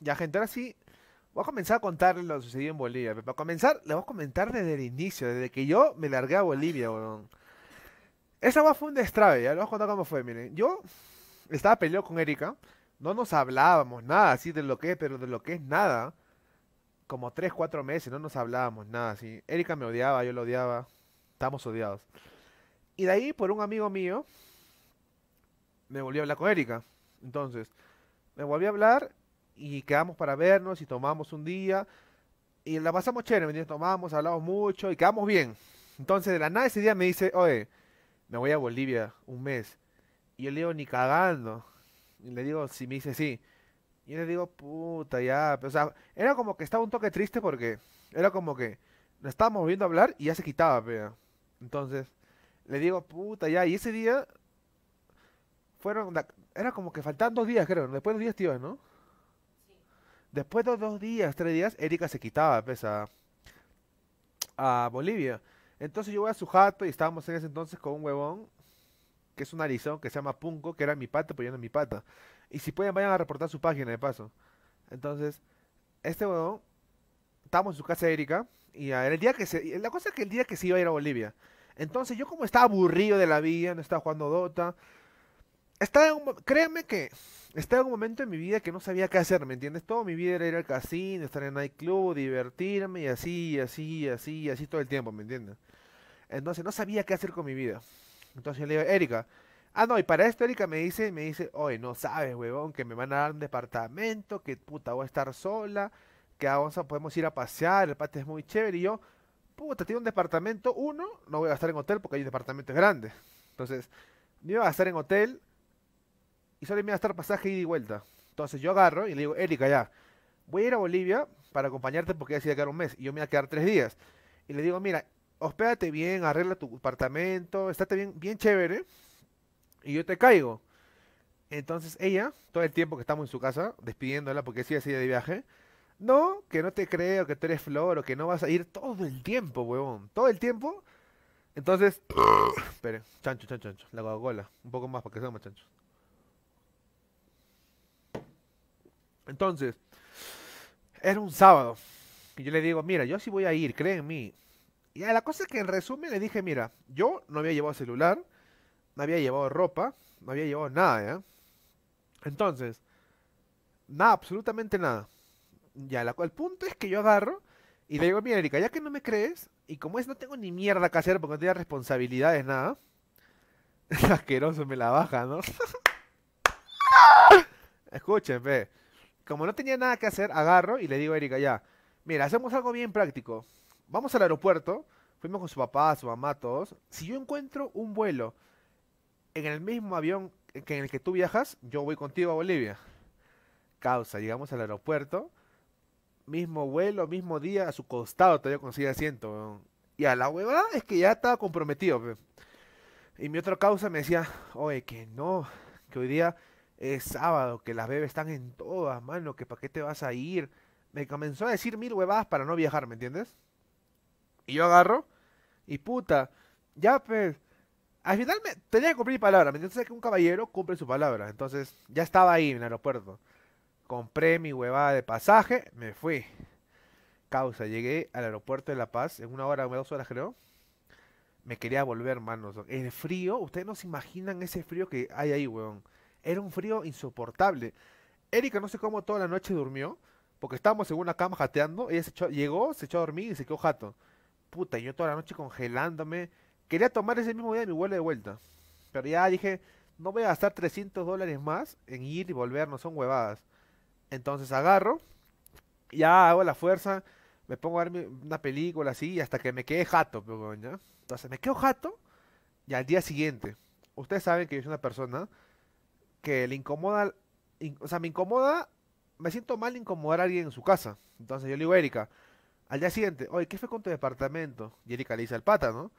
Ya, gente, ahora sí. Voy a comenzar a contarles lo sucedió en Bolivia. Pero para comenzar, le voy a comentar desde el inicio, desde que yo me largué a Bolivia, weón. Esa fue un destrave, ya les voy a contar cómo fue, miren. Yo estaba peleado con Erika, no nos hablábamos nada así de lo que es, pero de lo que es nada. Como 3, 4 meses, no nos hablábamos nada así. Erika me odiaba, yo lo odiaba. Estábamos odiados. Y de ahí, por un amigo mío, me volvió a hablar con Erika. Entonces, me volví a hablar y quedamos para vernos y tomamos un día y la pasamos chévere, ¿me Tomamos, hablamos mucho y quedamos bien. Entonces, de la nada ese día me dice, oye, me voy a Bolivia un mes. Y yo le digo, ni cagando. Y le digo, si me dice sí. Y yo le digo, puta, ya. o sea, era como que estaba un toque triste porque era como que nos estábamos viendo a hablar y ya se quitaba, pero. Entonces, le digo, puta, ya. Y ese día fueron, era como que faltan dos días, creo. Después de dos días, tío, ¿no? Después de dos días, tres días, Erika se quitaba pues, a, Bolivia. Entonces yo voy a su jato y estábamos en ese entonces con un huevón, que es un arizón, que se llama Punco, que era mi pata, pero yo mi pata. Y si pueden, vayan a reportar su página de paso. Entonces, este huevón, estábamos en su casa Erika, y el día que se, la cosa es que el día que se iba a ir a Bolivia. Entonces yo como estaba aburrido de la vida, no estaba jugando Dota, estaba en un, créanme que estaba en un momento en mi vida que no sabía qué hacer, ¿me entiendes? todo mi vida era ir al casino, estar en nightclub, divertirme y así, y así, y así, y así todo el tiempo, ¿me entiendes? Entonces no sabía qué hacer con mi vida. Entonces le digo, Erika, ah no, y para esto Erika me dice, me dice, oye, no sabes, huevón, que me van a dar un departamento, que puta, voy a estar sola, que vamos podemos ir a pasear, el patio es muy chévere, y yo, puta, tiene un departamento, uno, no voy a estar en hotel porque hay departamentos grandes. Entonces, no iba a estar en hotel, y solo me a estar pasaje ida y vuelta. Entonces yo agarro y le digo, Erika, ya, voy a ir a Bolivia para acompañarte porque ya se iba a quedar un mes y yo me voy a quedar tres días. Y le digo, mira, hospédate bien, arregla tu apartamento, estate bien, bien chévere y yo te caigo. Entonces ella, todo el tiempo que estamos en su casa, despidiéndola porque sí así de viaje, no, que no te creo, que tú eres flor o que no vas a ir todo el tiempo, huevón, todo el tiempo. Entonces, espere, chancho, chancho, chancho, la Coca-Cola, un poco más para que sea más chancho. Entonces, era un sábado. Y yo le digo, mira, yo sí voy a ir, cree en mí. Y la cosa es que en resumen le dije, mira, yo no había llevado celular, no había llevado ropa, no había llevado nada, Entonces, nada, absolutamente nada. Ya, el punto es que yo agarro y le digo, mira, Erika, ya que no me crees, y como es, no tengo ni mierda que hacer porque no tenía responsabilidades, nada. Es asqueroso, me la baja, ¿no? Escuchen, ve como no tenía nada que hacer, agarro y le digo a Erika, ya, mira, hacemos algo bien práctico. Vamos al aeropuerto, fuimos con su papá, su mamá, todos. Si yo encuentro un vuelo en el mismo avión que en el que tú viajas, yo voy contigo a Bolivia. Causa, llegamos al aeropuerto, mismo vuelo, mismo día, a su costado todavía consigo asiento. Y a la huevada es que ya estaba comprometido. Y mi otra causa me decía, oye, que no, que hoy día es sábado, que las bebés están en todas, mano, que para qué te vas a ir. Me comenzó a decir mil huevadas para no viajar, ¿me entiendes? Y yo agarro y puta, ya pues. Al final me, tenía que cumplir palabra, ¿me entiendes? Que un caballero cumple su palabra. Entonces ya estaba ahí en el aeropuerto. Compré mi huevada de pasaje, me fui. Causa, llegué al aeropuerto de La Paz en una hora o dos horas creo me quería volver, manos. El frío, ustedes no se imaginan ese frío que hay ahí, weón. Era un frío insoportable. Erika no sé cómo toda la noche durmió, porque estábamos en una cama jateando, ella se llegó, se echó a dormir y se quedó jato. Puta, yo toda la noche congelándome. Quería tomar ese mismo día mi vuelo de vuelta. Pero ya dije, no voy a gastar 300 dólares más en ir y volver, no son huevadas. Entonces agarro, ya hago la fuerza, me pongo a ver una película así, hasta que me quede jato. Entonces me quedo jato y al día siguiente. Ustedes saben que yo soy una persona que le incomoda, o sea, me incomoda, me siento mal incomodar a alguien en su casa. Entonces yo le digo a Erika, al día siguiente, oye, ¿qué fue con tu departamento? Y Erika le dice al pata, ¿no?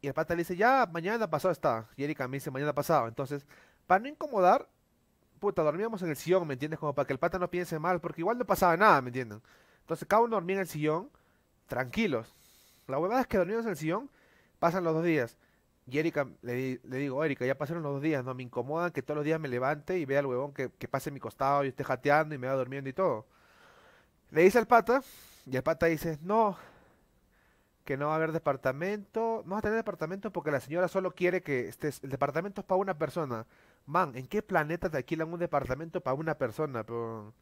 Y el pata le dice, ya, mañana pasado está. Y Erika me dice, mañana pasado. Entonces, para no incomodar, puta, dormíamos en el sillón, ¿me entiendes? Como para que el pata no piense mal, porque igual no pasaba nada, ¿me entienden? Entonces, cada uno dormía en el sillón, tranquilos. La verdad es que dormimos en el sillón, pasan los dos días. Y Erika, le, digo, Erika, ya pasaron los dos días, ¿no? Me incomoda que todos los días me levante y vea al huevón que, pase mi costado y esté jateando y me va durmiendo y todo. Le dice al pata, y el pata dice, no, que no va a haber departamento, no va a tener departamento porque la señora solo quiere que estés, el departamento es para una persona. Man, ¿en qué planeta te alquilan un departamento para una persona? o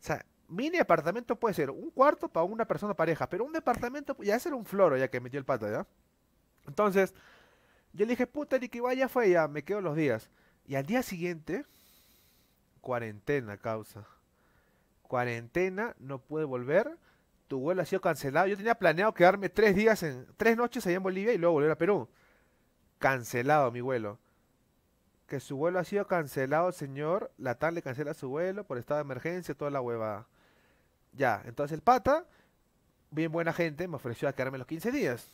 sea, mini departamento puede ser un cuarto para una persona pareja, pero un departamento, ya es era un floro ya que metió el pata, ¿ya? Entonces, yo le dije, puta, ni que vaya fue ya, me quedo los días. Y al día siguiente, cuarentena, causa. Cuarentena, no pude volver. Tu vuelo ha sido cancelado. Yo tenía planeado quedarme tres días, en tres noches allá en Bolivia y luego volver a Perú. Cancelado mi vuelo. Que su vuelo ha sido cancelado, señor. La tarde le cancela su vuelo por estado de emergencia, toda la huevada. Ya, entonces el pata, bien buena gente, me ofreció a quedarme los 15 días.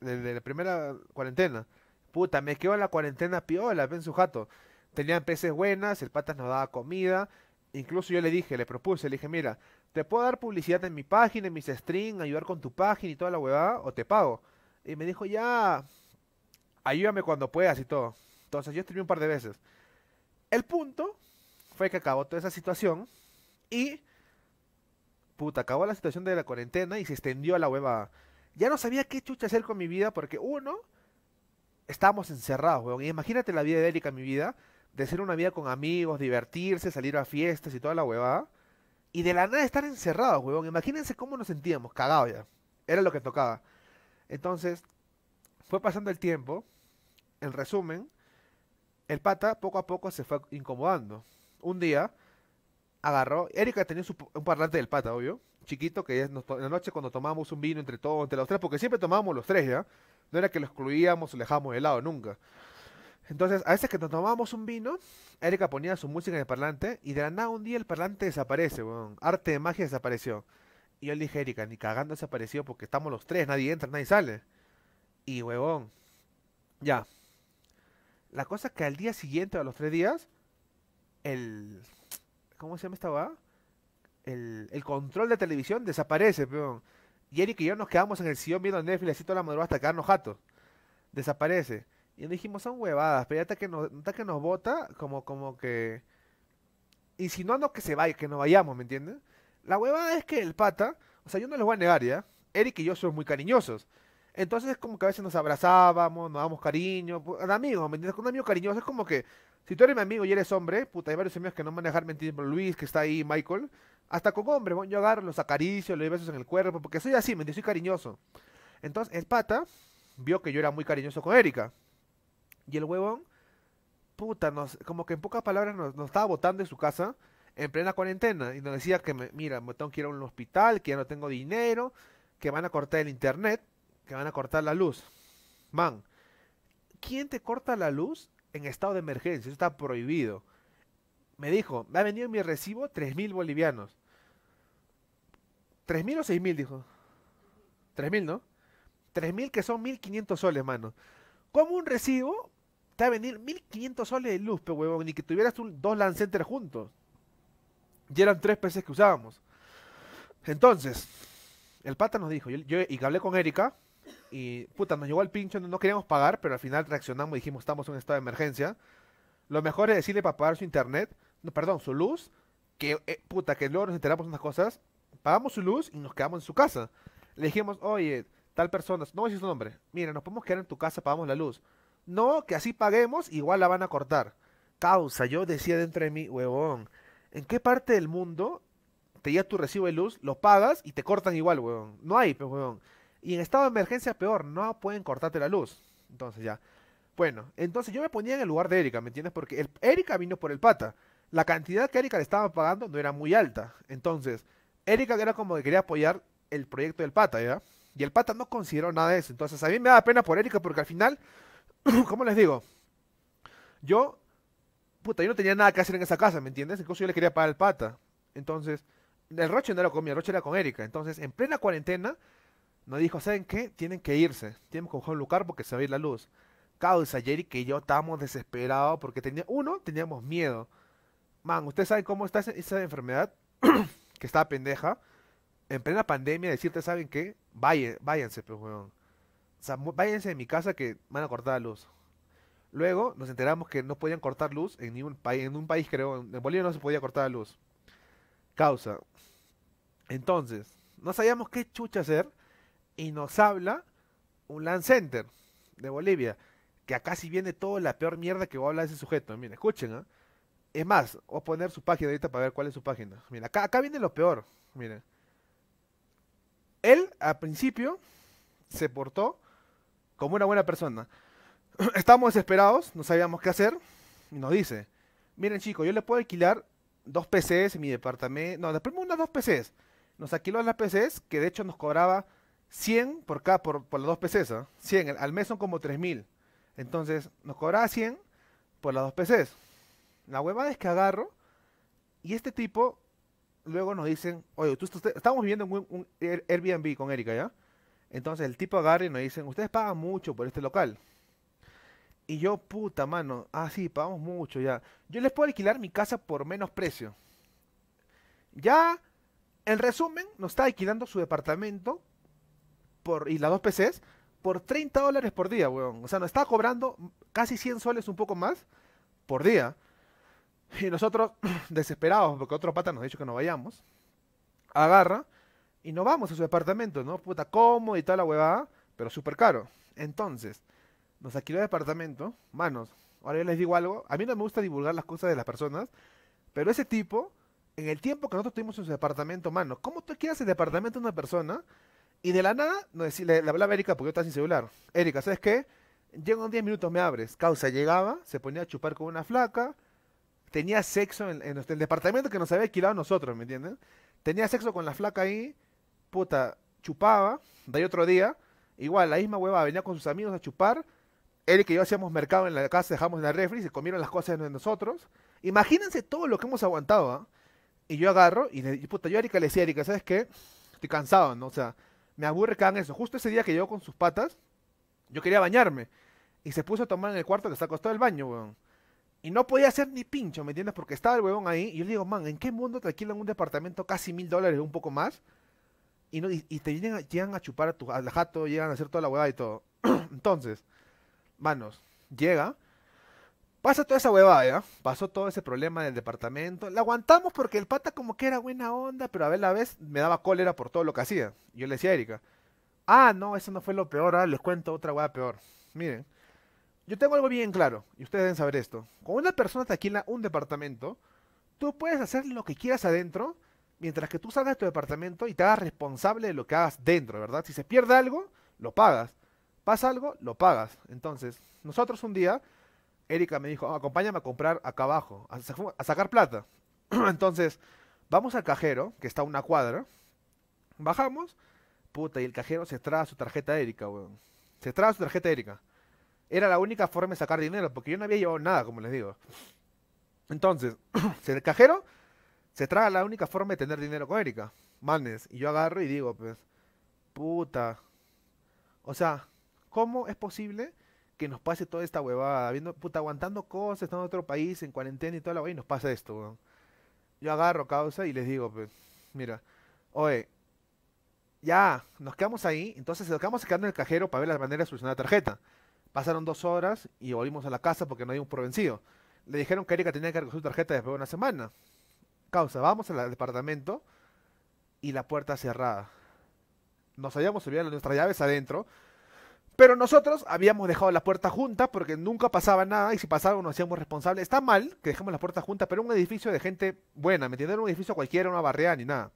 Desde la primera cuarentena puta, me quedo en la cuarentena piola, ven su jato. Tenían peces buenas, el patas nos daba comida. Incluso yo le dije, le propuse, le dije, mira, te puedo dar publicidad en mi página, en mis streams, ayudar con tu página y toda la huevada, o te pago. Y me dijo, ya, ayúdame cuando puedas y todo. Entonces yo streamé un par de veces. El punto fue que acabó toda esa situación y... Puta, acabó la situación de la cuarentena y se extendió a la huevada. Ya no sabía qué chucha hacer con mi vida porque uno estábamos encerrados, weón. Y imagínate la vida de Erika, mi vida, de ser una vida con amigos, divertirse, salir a fiestas y toda la huevada. Y de la nada estar encerrados, weón. Imagínense cómo nos sentíamos, cagados ya. Era lo que tocaba. Entonces, fue pasando el tiempo. En resumen, el pata poco a poco se fue incomodando. Un día, agarró. Erika tenía su, un parlante del pata, obvio. Chiquito, que es, en la noche cuando tomamos un vino entre todos, entre los tres, porque siempre tomábamos los tres, ¿ya? No era que lo excluíamos o lo dejábamos de lado nunca. Entonces, a veces que nos tomábamos un vino, Erika ponía su música en el parlante y de la nada un día el parlante desaparece, weón. Arte de magia desapareció. Y yo le dije, Erika, ni cagando desapareció porque estamos los tres, nadie entra, nadie sale. Y, huevón, ya. La cosa es que al día siguiente, a los tres días, el... ¿Cómo se llama esta va? El, el control de televisión desaparece, weón. Y Eric y yo nos quedamos en el sillón viendo Netflix toda la madrugada hasta quedarnos jatos. Desaparece. Y nos dijimos, son huevadas, pero ya está que nos, hasta que nos bota, como, como que insinuando que se vaya, que no vayamos, ¿me entiendes? La huevada es que el pata, o sea, yo no les voy a negar, ¿ya? Eric y yo somos muy cariñosos. Entonces es como que a veces nos abrazábamos, nos damos cariño, un amigo, ¿me entiendes? Un amigo cariñoso es como que, si tú eres mi amigo y eres hombre, puta, hay varios amigos que no van a dejar mentir, Luis, que está ahí, Michael, hasta con hombre, yo agarro, los acaricios, le doy besos en el cuerpo, porque soy así, me soy cariñoso. Entonces, el pata vio que yo era muy cariñoso con Erika. Y el huevón, puta, como que en pocas palabras nos, estaba botando en su casa en plena cuarentena y nos decía que, mira, me tengo que ir a un hospital, que ya no tengo dinero, que van a cortar el internet, que van a cortar la luz. Man, ¿quién te corta la luz en estado de emergencia? Eso está prohibido. Me dijo, me ha venido en mi recibo mil bolivianos. ¿3.000 o 6.000? Dijo. 3.000, ¿no? 3.000 que son 1.500 soles, mano. Como un recibo te va a venir 1.500 soles de luz, pe huevón, ni que tuvieras dos LAN juntos. Y eran tres PCs que usábamos. Entonces, el pata nos dijo, yo, y hablé con Erika, y puta, nos llegó al pincho, no, queríamos pagar, pero al final reaccionamos y dijimos, estamos en un estado de emergencia. Lo mejor es decirle para pagar su internet, no, perdón, su luz, que eh, puta, que luego nos enteramos unas cosas, pagamos su luz y nos quedamos en su casa. Le dijimos, oye, tal persona, no voy su nombre, mira, nos podemos quedar en tu casa, pagamos la luz. No, que así paguemos, igual la van a cortar. Causa, yo decía dentro de mí, huevón, ¿en qué parte del mundo te llega tu recibo de luz, lo pagas y te cortan igual, huevón? No hay, pues, huevón. Y en estado de emergencia, peor, no pueden cortarte la luz. Entonces, ya. Bueno, entonces yo me ponía en el lugar de Erika, ¿me entiendes? Porque el, Erika vino por el pata. La cantidad que Erika le estaba pagando no era muy alta. Entonces, Erika era como que quería apoyar el proyecto del pata, ¿ya? Y el pata no consideró nada de eso. Entonces, a mí me da pena por Erika porque al final, ¿cómo les digo? Yo, puta, yo no tenía nada que hacer en esa casa, ¿me entiendes? Incluso yo le quería pagar al pata. Entonces, el Roche no era conmigo, el Roche era con Erika. Entonces, en plena cuarentena, nos dijo, ¿saben qué? Tienen que irse. Tienen que con un lugar porque se va a ir la luz. Causa, Jerry que yo estábamos desesperados porque tenía, uno, teníamos miedo. Man, ¿ustedes saben cómo está esa enfermedad? que estaba pendeja, en plena pandemia, decirte, ¿saben qué? Vayan, váyanse, pero pues, weón. váyanse de mi casa que van a cortar la luz. Luego nos enteramos que no podían cortar luz en ningún país, en un país creo, en Bolivia no se podía cortar la luz. Causa. Entonces, no sabíamos qué chucha hacer y nos habla un land center de Bolivia, que acá si viene toda la peor mierda que va a hablar ese sujeto. Miren, escuchen, ¿ah? Es más, voy a poner su página ahorita para ver cuál es su página. Mira, acá, acá viene lo peor. Mira. Él, al principio, se portó como una buena persona. Estábamos desesperados, no sabíamos qué hacer. Y nos dice, miren chicos, yo le puedo alquilar dos PCs en mi departamento. No, después unas dos PCs. Nos alquiló las PCs, que de hecho nos cobraba 100 por cada, por, las dos PCs. 100, ¿ah? al mes son como 3000. Entonces, nos cobraba 100 por las dos PCs. La huevada es que agarro y este tipo luego nos dicen, oye, tú, estamos viviendo en un, Airbnb con Erika, ¿ya? Entonces el tipo agarra y nos dicen, ustedes pagan mucho por este local. Y yo, puta mano, ah, sí, pagamos mucho ya. Yo les puedo alquilar mi casa por menos precio. Ya, en resumen, nos está alquilando su departamento por, y las dos PCs por 30 dólares por día, weón. O sea, nos está cobrando casi 100 soles un poco más por día. Y nosotros, desesperados, porque otro pata nos ha dicho que no vayamos, agarra y nos vamos a su departamento, ¿no? Puta, cómodo y toda la huevada, pero súper caro. Entonces, nos adquirió el departamento, manos. Ahora yo les digo algo, a mí no me gusta divulgar las cosas de las personas, pero ese tipo, en el tiempo que nosotros tuvimos en su departamento, manos, ¿cómo tú quieras el departamento de una persona? Y de la nada, no le, hablaba a Erika porque yo estaba sin celular. Erika, ¿sabes qué? Llego en 10 minutos, me abres. Causa, llegaba, se ponía a chupar con una flaca, tenía sexo en, el departamento que nos había alquilado nosotros, ¿me entiendes? Tenía sexo con la flaca ahí, puta, chupaba, de ahí otro día, igual, la misma hueva venía con sus amigos a chupar, él y que yo hacíamos mercado en la casa, dejamos la refri, se comieron las cosas de nosotros. Imagínense todo lo que hemos aguantado, ¿ah? Y yo agarro y, le, puta, yo a Erika le decía, Erika, ¿sabes qué? Estoy cansado, ¿no? O sea, me aburre que hagan eso. Justo ese día que llegó con sus patas, yo quería bañarme. Y se puso a tomar en el cuarto que está acostado el baño, weón. Y no podía hacer ni pincho, ¿me entiendes? Porque estaba el huevón ahí. Y yo le digo, man, ¿en qué mundo te alquilan un departamento casi mil dólares un poco más? Y, no, y, te vienen, llegan a chupar a tu al jato, llegan a hacer toda la huevada y todo. Entonces, manos, llega. Pasa toda esa huevada, ¿ya? Pasó todo ese problema del departamento. La aguantamos porque el pata como que era buena onda, pero a ver la vez me daba cólera por todo lo que hacía. Yo le decía a Erika, ah, no, eso no fue lo peor, ahora les cuento otra huevada peor. Miren, yo tengo algo bien claro, y ustedes deben saber esto. Cuando una persona te alquila un departamento, tú puedes hacer lo que quieras adentro, mientras que tú salgas de tu departamento y te hagas responsable de lo que hagas dentro, ¿verdad? Si se pierde algo, lo pagas. Pasa algo, lo pagas. Entonces, nosotros un día, Erika me dijo, oh, acompáñame a comprar acá abajo, a, sacar plata. Entonces, vamos al cajero, que está a una cuadra, bajamos, puta, y el cajero se trae su tarjeta Erika, weón. Se trae su tarjeta Erika. Era la única forma de sacar dinero, porque yo no había llevado nada, como les digo. Entonces, el cajero se traga la única forma de tener dinero con Erika. Manes. Y yo agarro y digo, pues, puta. O sea, ¿cómo es posible que nos pase toda esta huevada? Viendo, aguantando cosas, estando en otro país, en cuarentena y toda la huevada, y nos pasa esto, weón. Yo agarro causa y les digo, pues, mira, oye, ya, nos quedamos ahí, entonces nos quedamos quedando en el cajero para ver la manera de solucionar la tarjeta. Pasaron dos horas y volvimos a la casa porque no hay un provencido. Le dijeron que Erika tenía que recoger su tarjeta después de una semana. Causa, vamos al departamento y la puerta cerrada. Nos habíamos olvidado nuestras llaves adentro, pero nosotros habíamos dejado la puerta junta porque nunca pasaba nada y si pasaba nos hacíamos responsables. Está mal que dejemos la puerta junta, pero un edificio de gente buena, ¿me en Un edificio cualquiera, una barriada ni nada.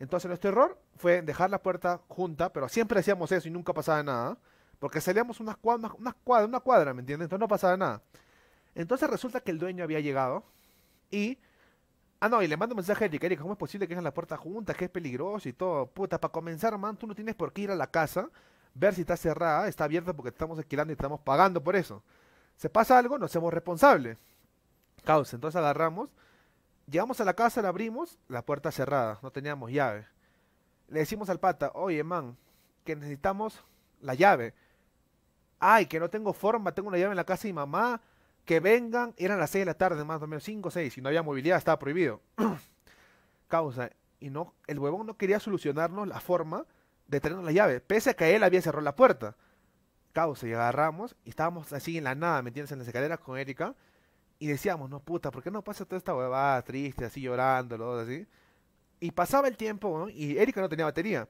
Entonces nuestro error fue dejar la puerta junta, pero siempre hacíamos eso y nunca pasaba nada. Porque salíamos unas cuadras, cuadra, una cuadra, ¿me entiendes? Entonces no pasaba nada. Entonces resulta que el dueño había llegado y... Ah, no, y le mando un mensaje a Erika, ¿cómo es posible que hagan la puerta junta? Que es peligroso y todo. Puta, para comenzar, man, tú no tienes por qué ir a la casa, ver si está cerrada, está abierta porque estamos alquilando y estamos pagando por eso. Se pasa algo, nos hacemos responsables. Causa, entonces agarramos, llegamos a la casa, la abrimos, la puerta cerrada, no teníamos llave. Le decimos al pata, oye, man, que necesitamos la llave ay, que no tengo forma, tengo una llave en la casa de mi mamá, que vengan, eran las 6 de la tarde, más o menos 5 6, y no había movilidad, estaba prohibido. Causa, y no, el huevón no quería solucionarnos la forma de tener la llave, pese a que él había cerrado la puerta. Causa, y agarramos, y estábamos así en la nada, metiéndose En las escaleras con Erika, y decíamos, no puta, ¿por qué no pasa toda esta huevada triste, así llorando, lo así? Y pasaba el tiempo, y Erika no tenía batería.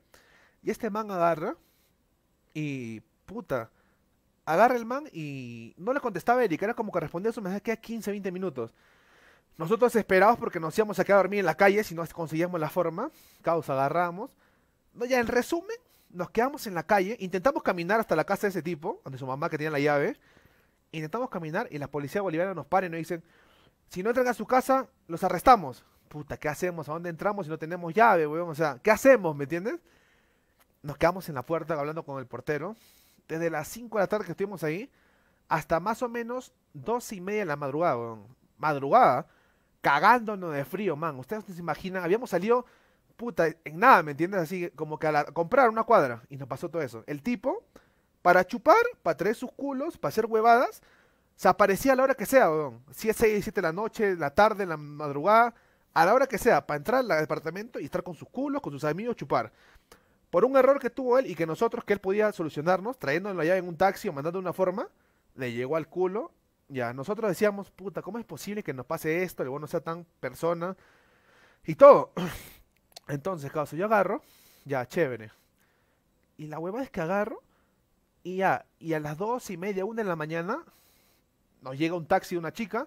Y este man agarra, y puta, agarra el man y no le contestaba Erika, era como que respondía a su mensaje que a 15, 20 minutos. Nosotros esperábamos porque nos íbamos a a dormir en la calle si no conseguíamos la forma, causa, agarramos. ya en resumen, nos quedamos en la calle, intentamos caminar hasta la casa de ese tipo, donde su mamá que tenía la llave, intentamos caminar y la policía boliviana nos para y nos dicen, si no entran a su casa, los arrestamos. Puta, ¿qué hacemos? ¿A dónde entramos si no tenemos llave, weón? O sea, ¿qué hacemos? ¿Me entiendes? Nos quedamos en la puerta hablando con el portero desde las 5 de la tarde que estuvimos ahí hasta más o menos dos y media de la madrugada, Madrugada, cagándonos de frío, man. Ustedes no se imaginan, habíamos salido, puta, en nada, ¿me entiendes? Así como que a, la, comprar una cuadra y nos pasó todo eso. El tipo, para chupar, para traer sus culos, para hacer huevadas, se aparecía a la hora que sea, weón. Si es 6, 7 de la noche, la tarde, la madrugada, a la hora que sea, para entrar al departamento y estar con sus culos, con sus amigos, chupar por un error que tuvo él y que nosotros, que él podía solucionarnos, trayéndonos llave en un taxi o mandando una forma, le llegó al culo. Ya, nosotros decíamos, puta, ¿cómo es posible que nos pase esto? El bueno sea tan persona y todo. Entonces, caso, yo agarro, ya, chévere. Y la hueva es que agarro y ya, y a las dos y media, una de la mañana, nos llega un taxi de una chica,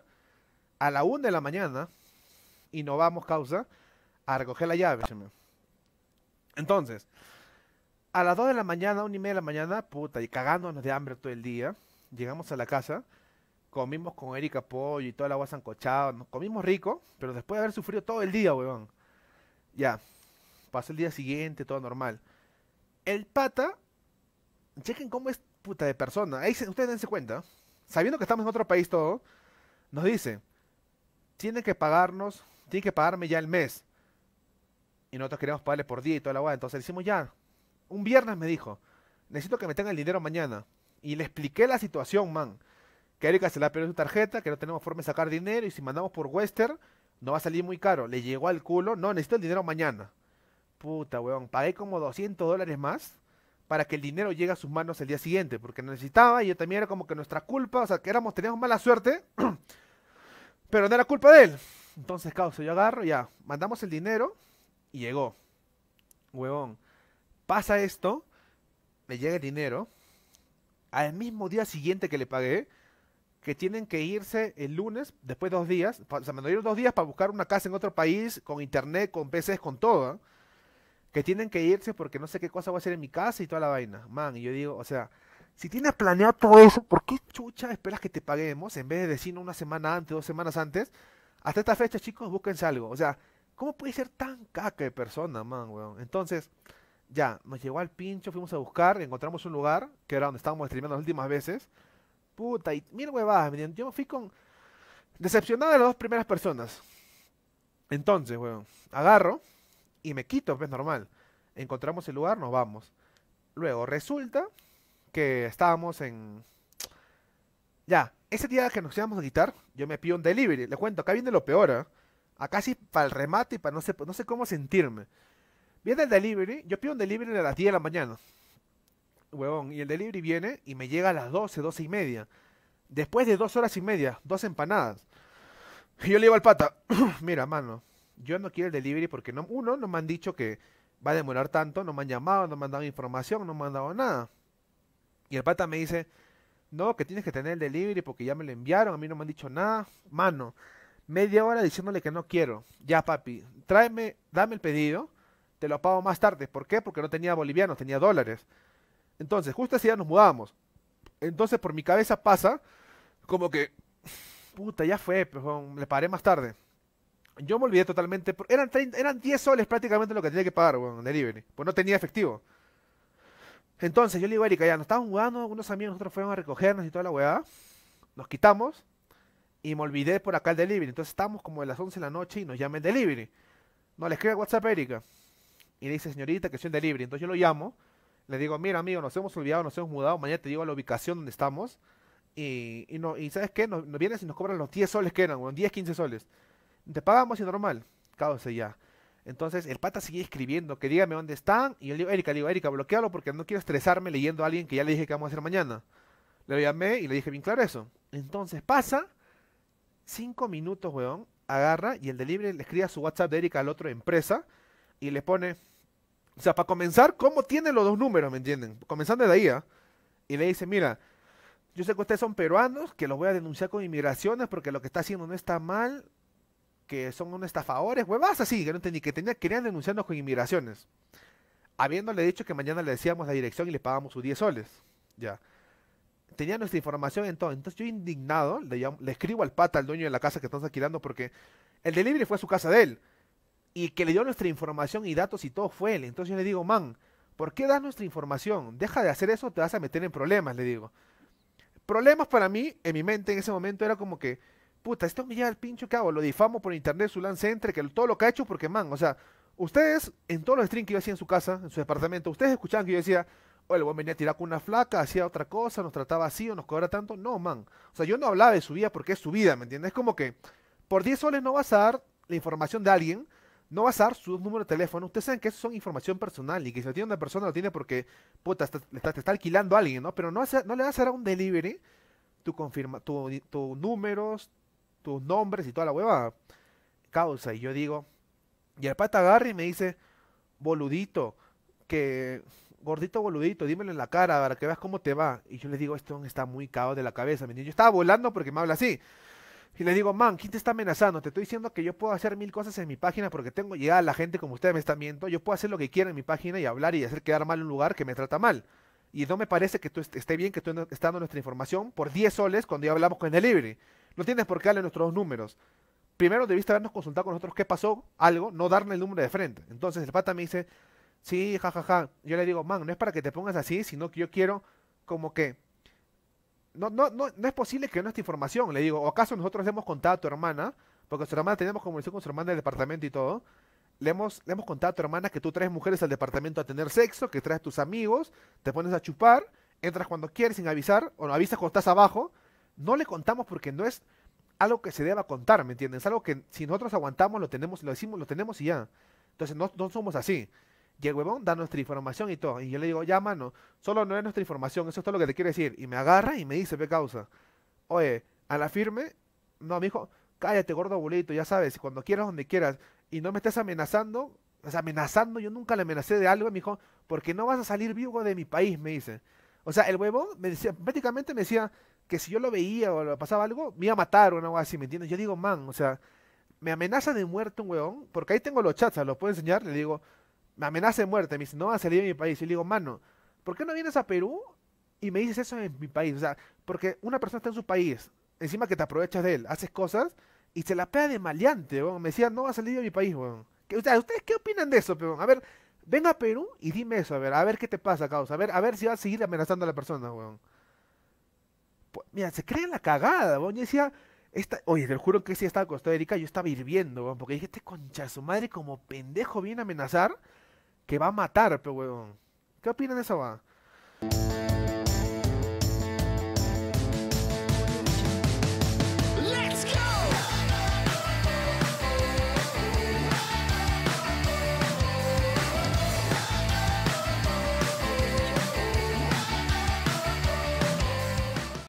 a la una de la mañana, y nos vamos, causa, a recoger la llave. Entonces, a las 2 de la mañana, 1 y media de la mañana, puta, y cagándonos de hambre todo el día, llegamos a la casa, comimos con Erika pollo y toda la agua sancochada, nos comimos rico, pero después de haber sufrido todo el día, weón. Ya, pasó el día siguiente, todo normal. El pata, chequen cómo es puta de persona, ahí ustedes dense cuenta, sabiendo que estamos en otro país todo, nos dice, Tiene que pagarnos, tiene que pagarme ya el mes. Y nosotros queríamos pagarle por día y toda la agua, entonces decimos ya, un viernes me dijo, necesito que me tenga el dinero mañana. Y le expliqué la situación, man. Que Erika se la perdió su tarjeta, que no tenemos forma de sacar dinero y si mandamos por Western no va a salir muy caro. Le llegó al culo, no, necesito el dinero mañana. Puta, weón, pagué como 200 dólares más para que el dinero llegue a sus manos el día siguiente, porque necesitaba y yo también era como que nuestra culpa, o sea, que éramos, teníamos mala suerte, pero no era culpa de él. Entonces, causa, yo agarro, ya, mandamos el dinero y llegó. Huevón, pasa esto, me llega el dinero, al mismo día siguiente que le pagué, que tienen que irse el lunes, después dos días, o sea, me dieron dos días para buscar una casa en otro país, con internet, con PCs, con todo, ¿eh? que tienen que irse porque no sé qué cosa voy a hacer en mi casa y toda la vaina. Man, y yo digo, o sea, si tienes planeado todo eso, ¿por qué chucha esperas que te paguemos en vez de decirnos una semana antes, dos semanas antes? Hasta esta fecha, chicos, búsquense algo. O sea, ¿cómo puede ser tan caca de persona, man, weón? Entonces, ya, nos llegó al pincho, fuimos a buscar, Y encontramos un lugar, que era donde estábamos streameando las últimas veces. Puta, y mil huevadas, yo me fui con... Decepcionado de las dos primeras personas. Entonces, weón, agarro y me quito, es pues, normal. Encontramos el lugar, nos vamos. Luego, resulta que estábamos en... Ya, ese día que nos íbamos a quitar, yo me pido un delivery. Le cuento, acá viene lo peor, ¿eh? Acá sí, para el remate y para no sé, no sé cómo sentirme. Viene el delivery, yo pido un delivery a las 10 de la mañana. Huevón, y el delivery viene y me llega a las 12, 12 y media. Después de dos horas y media, dos empanadas. Y yo le digo al pata, mira, mano, yo no quiero el delivery porque uno, no me han dicho que va a demorar tanto, no me han llamado, no me han dado información, no me han dado nada. Y el pata me dice, no, que tienes que tener el delivery porque ya me lo enviaron, a mí no me han dicho nada. Mano, media hora diciéndole que no quiero. Ya, papi, tráeme, dame el pedido te lo pago más tarde. ¿Por qué? Porque no tenía bolivianos, tenía dólares. Entonces, justo así ya nos mudamos. Entonces, por mi cabeza pasa como que, puta, ya fue, pero pues, le pagaré más tarde. Yo me olvidé totalmente. Eran, eran 10 soles prácticamente lo que tenía que pagar, weón, delivery. Pues no tenía efectivo. Entonces yo le digo a Erika, ya nos estábamos mudando, unos amigos nosotros fuimos a recogernos y toda la weá. Nos quitamos y me olvidé por acá el delivery. Entonces estamos como a las 11 de la noche y nos llama el delivery. No le escribe WhatsApp a Erika y le dice, señorita, que soy de libre. Entonces yo lo llamo, le digo, mira, amigo, nos hemos olvidado, nos hemos mudado, mañana te digo a la ubicación donde estamos. Y, no, y ¿sabes qué? Nos, vienes y nos cobran los 10 soles que eran, bueno, 10, 15 soles. Te pagamos y normal. Cállate ya. Entonces el pata sigue escribiendo, que dígame dónde están. Y yo le digo, Erika, le digo, Erika, bloquealo porque no quiero estresarme leyendo a alguien que ya le dije que vamos a hacer mañana. Le llamé y le dije bien claro eso. Entonces pasa, Cinco minutos, weón, agarra y el delivery le escribe a su WhatsApp de Erika al otro empresa y le pone, o sea, para comenzar, ¿cómo tiene los dos números, me entienden? Comenzando de ahí, ¿ah? Y le dice, mira, yo sé que ustedes son peruanos, que los voy a denunciar con inmigraciones porque lo que está haciendo no está mal, que son unos estafadores, huevas así, que no entendí, que tenía, querían denunciarnos con inmigraciones. Habiéndole dicho que mañana le decíamos la dirección y le pagábamos sus 10 soles. Ya. Tenía nuestra información en todo. Entonces yo indignado le, le escribo al pata, al dueño de la casa que estamos alquilando, porque el delivery fue a su casa de él y que le dio nuestra información y datos y todo fue él. Entonces yo le digo, man, ¿por qué das nuestra información? Deja de hacer eso, te vas a meter en problemas, le digo. Problemas para mí, en mi mente en ese momento era como que, puta, esto me lleva al pincho que hago, lo difamo por internet, su lance entre, que todo lo que ha hecho, porque man, o sea, ustedes, en todos los streams que yo hacía en su casa, en su departamento, ustedes escuchaban que yo decía, oye, el buen venía a tirar con una flaca, hacía otra cosa, nos trataba así o nos cobra tanto. No, man. O sea, yo no hablaba de su vida porque es su vida, ¿me entiendes? Es como que por 10 soles no vas a dar la información de alguien no vas a dar su número de teléfono. Ustedes saben que eso son información personal y que si lo tiene una persona lo tiene porque, puta, te está, alquilando a alguien, ¿no? Pero no, hace, no le vas a dar a un delivery tu, confirma, tu, números, tus nombres y toda la hueva. Causa. Y yo digo, y el pata agarra y me dice, boludito, que, gordito boludito, dímelo en la cara para que veas cómo te va. Y yo le digo, esto está muy cao de la cabeza. Yo estaba volando porque me habla así. Y le digo, man, ¿quién te está amenazando? Te estoy diciendo que yo puedo hacer mil cosas en mi página porque tengo llegada a la gente como ustedes me están viendo. Yo puedo hacer lo que quiera en mi página y hablar y hacer quedar mal un lugar que me trata mal. Y no me parece que tú esté bien que tú estés dando nuestra información por 10 soles cuando ya hablamos con el delivery. No tienes por qué darle nuestros números. Primero debiste habernos consultado con nosotros qué pasó, algo, no darle el número de frente. Entonces el pata me dice, sí, jajaja. Ja, ja. Yo le digo, man, no es para que te pongas así, sino que yo quiero como que no, no, no, no es posible que no esta información, le digo, o acaso nosotros le hemos contado a tu hermana, porque su hermana tenemos comunicación con su hermana del departamento y todo, le hemos, le hemos contado a tu hermana que tú traes mujeres al departamento a tener sexo, que traes tus amigos, te pones a chupar, entras cuando quieres sin avisar, o no avisas cuando estás abajo, no le contamos porque no es algo que se deba contar, ¿me entiendes? Algo que si nosotros aguantamos, lo tenemos, lo decimos, lo tenemos y ya. Entonces no, no somos así. Y el huevón da nuestra información y todo. Y yo le digo, ya, mano, solo no es nuestra información, eso es todo lo que te quiero decir. Y me agarra y me dice, ¿qué causa? Oye, a la firme, no, me dijo, cállate, gordo abuelito, ya sabes, cuando quieras, donde quieras. Y no me estés amenazando, o sea, amenazando, yo nunca le amenacé de algo, me dijo, porque no vas a salir vivo de mi país, me dice. O sea, el huevón me decía, prácticamente me decía que si yo lo veía o le pasaba algo, me iba a matar o algo así, ¿me entiendes? Yo digo, man, o sea, me amenaza de muerte un huevón, porque ahí tengo los chats, los puedo enseñar, le digo, me amenaza de muerte, me dice, no va a salir de mi país. Y le digo, mano, ¿por qué no vienes a Perú y me dices eso en mi país? O sea, porque una persona está en su país, encima que te aprovechas de él, haces cosas y se la pega de maleante, weón. Me decía, no va a salir de mi país, weón. ¿ustedes qué opinan de eso, weón? A ver, ven a Perú y dime eso, a ver, a ver qué te pasa, causa. A ver, a ver si va a seguir amenazando a la persona, weón. mira, se cree en la cagada, weón. Y decía, esta, oye, te juro que si estaba acostado Erika, yo estaba hirviendo, weón, porque dije, este concha, su madre como pendejo viene a amenazar que va a matar, pero weón. ¿Qué opinan de esa va?